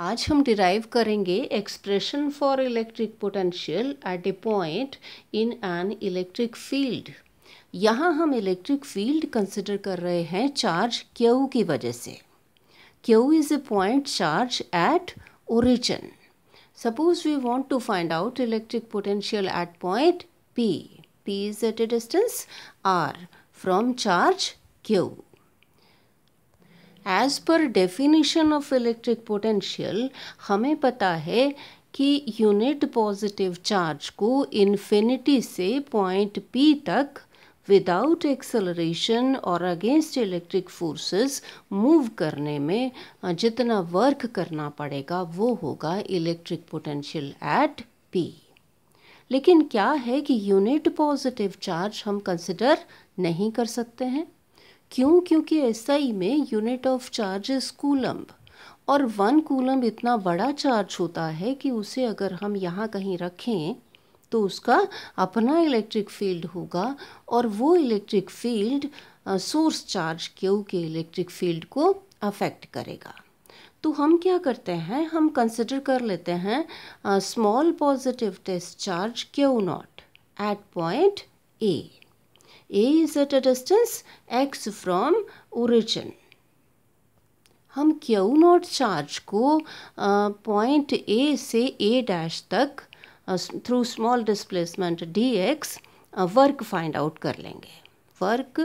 आज हम डिराइव करेंगे expression for electric potential at a point in an electric field यहाँ हम इलेक्ट्रिक फील्ड कंसिडर कर रहे हैं चार्ज क्यू की वजह से Q is a point charge at origin suppose we want to find out electric potential at point P P is at a distance R from charge Q as per definition of electric potential हमें पता है कि unit positive charge को infinity से point P तक without acceleration और against electric forces move करने में जितना वर्क करना पड़ेगा वो होगा इलेक्ट्रिक पोटेंशियल एट पी लेकिन क्या है कि यूनिट पॉजिटिव चार्ज हम कंसिडर नहीं कर सकते हैं क्यों क्योंकि एसआई में unit of charge is coulomb और वन कूलम्ब इतना बड़ा चार्ज होता है कि उसे अगर हम यहाँ कहीं रखें तो उसका अपना इलेक्ट्रिक फील्ड होगा और वो इलेक्ट्रिक फील्ड सोर्स चार्ज क्यों के इलेक्ट्रिक फील्ड को अफेक्ट करेगा तो हम क्या करते हैं हम कंसिडर कर लेते हैं small positive test charge Q naught at point A A is at a distance x from origin. हम क्यू नॉट चार्ज को पॉइंट ए से ए डैश तक through small displacement D X work find out कर लेंगे work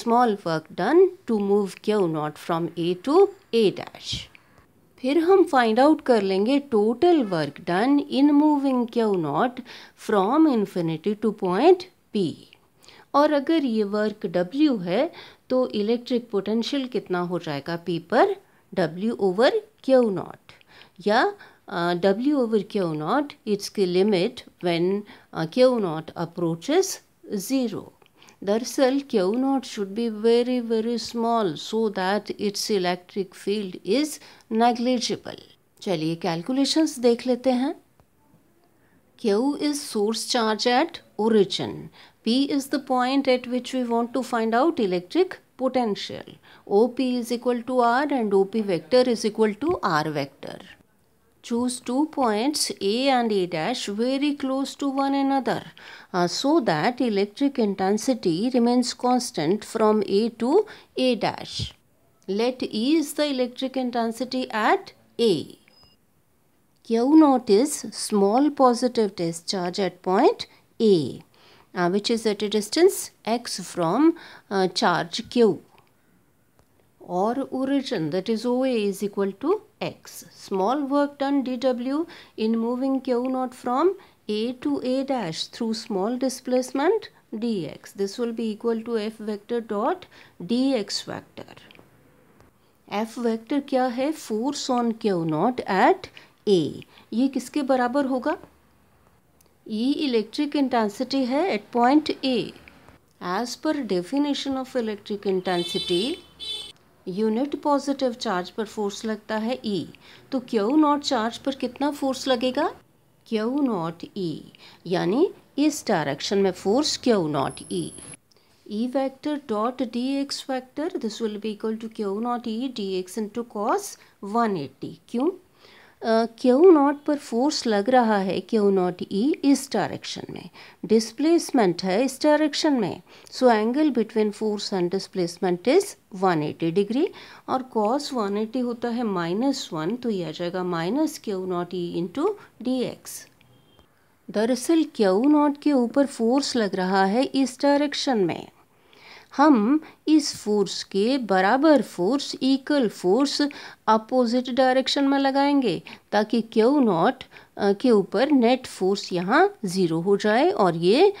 small work done to move Q naught from A to A dash फिर हम find out कर लेंगे total work done in moving Q naught from infinity to point P और अगर ये work W है तो इलेक्ट्रिक पोटेंशियल कितना हो जाएगा P पर W ओवर क्यू नॉट या W over Q naught it's की limit when Q naught approaches zero दरअसल Q naught should be very very small so that its electric field is negligible चलिए calculations देख लेते हैं Q is source charge at origin P is the point at which we want to find out electric potential. OP is equal to R and OP vector is equal to R vector. Choose two points A and A dash very close to one another uh, so that electric intensity remains constant from A to A dash. Let E is the electric intensity at A. Q naught is small positive discharge at point A uh, which is at a distance x from uh, charge q or origin that is OA is equal to x. Small work done dw in moving q naught from a to a dash through small displacement dx. This will be equal to f vector dot dx vector. f vector क्या है on q naught at a. ए ये किसके बराबर होगा E electric intensity hai at point A. As per definition of electric intensity, unit positive charge पर force lagta hai E. To Q naught charge पर kitna force lagega? Q naught E. Yani is direction mein force Q naught E. E vector dot dx vector, this will be equal to q naught E dx into cos 180. क्यों Q not पर force लग रहा है Q naught ई इस direction में displacement है इस direction में so angle between force and displacement is 180 degree और कॉस 180 होता है माइनस वन तो यह आ जाएगा minus Q naught E into D X दरअसल क्यू नॉट के ऊपर फोर्स लग रहा है इस डायरेक्शन में हम इस फोर्स के बराबर force equal force opposite direction में लगाएंगे ताकि क्यू नॉट के ऊपर नेट फोर्स यहाँ ज़ीरो हो जाए और ये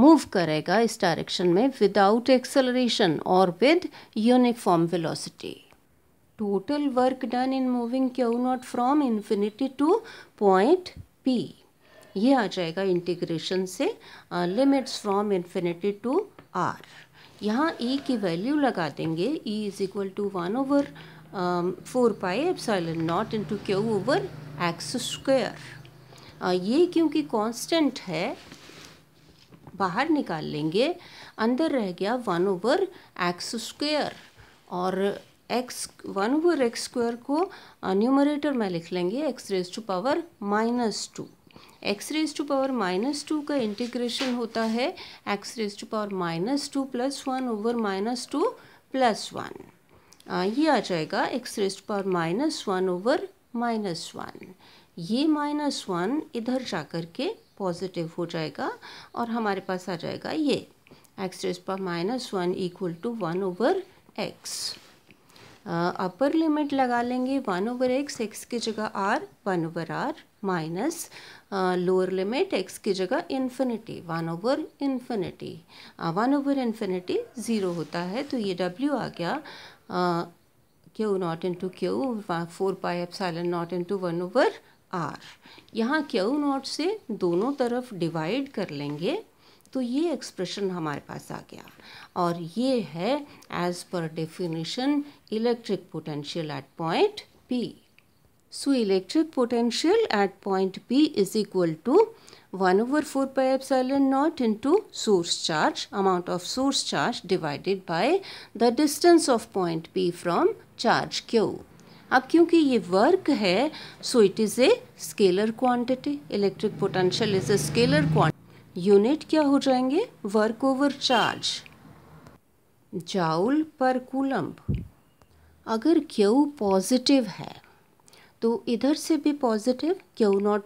मूव करेगा इस डायरेक्शन में विदाउट एक्सेलरेशन और with uniform velocity total work done in moving Q naught from infinity to point P ये आ जाएगा इंटीग्रेशन से limits from infinity to R यहाँ ई e की वैल्यू लगा देंगे E is equal to one over four pi epsilon naught into Q over X square ये क्योंकि कांस्टेंट है बाहर निकाल लेंगे अंदर रह गया वन ओवर एक्स स्क्वेयर और X one over X square को न्यूमरेटर uh, में लिख लेंगे X raise to power minus two X raise to power minus two का इंटीग्रेशन होता है X raise to power minus two plus one over minus two plus one ये आ जाएगा X raise to power minus one over minus one ये minus one इधर जा कर के पॉजिटिव हो जाएगा और हमारे पास आ जाएगा ये x raise power minus one equal to one over x upper limit लगा लेंगे वन ओवर एक्स एक्स की जगह r one over r minus lower limit x की जगह infinity one over infinity one over infinity zero होता है तो ये डब्ल्यू आ गया q not into q four pi epsilon not into one over r यहाँ क्यू नॉट से दोनों तरफ डिवाइड कर लेंगे तो ये एक्सप्रेशन हमारे पास आ गया और ये है as per definition electric potential at point P So electric potential at point P is equal to 1 over 4 pi epsilon naught into source charge, amount of source charge divided by the distance of point P from charge Q. अब क्योंकि ये work है so it is a scalar quantity electric potential is a scalar quantity unit क्या हो जाएंगे work over charge joule per coulomb अगर q positive है तो इधर से भी positive q not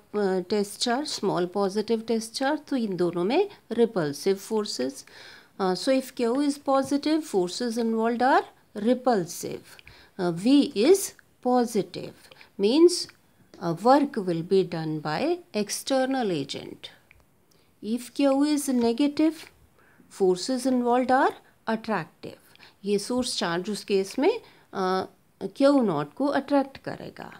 test charge small positive test charge तो इन दोनों में repulsive forces so if q is positive forces involve are repulsive V is positive means work will be done by external agent if Q is negative forces involve are attractive ये source charge उस case में q not को attract करेगा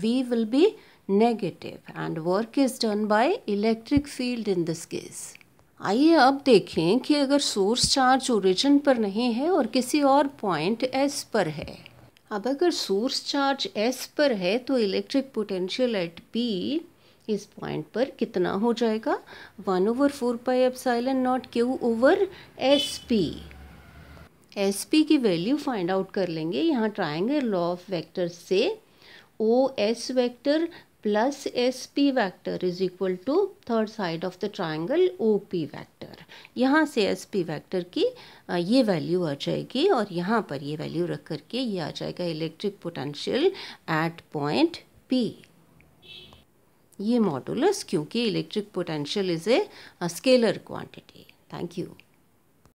V will be negative and work is done by electric field in this case. आइए अब देखें कि अगर सोर्स चार्ज ओरिजिन पर नहीं है और किसी और पॉइंट S पर है अब अगर सोर्स चार्ज S पर है तो इलेक्ट्रिक पोटेंशियल एट P इस पॉइंट पर कितना हो जाएगा one over four pi epsilon not q over S P S P की वैल्यू फाइंड आउट कर लेंगे यहाँ ट्राइंगल लॉ ऑफ वेक्टर्स से O S vector plus S P vector is equal to third side of the triangle O P vector यहाँ से S P vector की ये value आ जाएगी और यहाँ पर ये वैल्यू रख करके ये आ जाएगा electric potential at point P ये मॉडुलस क्योंकि electric potential is a scalar quantity thank you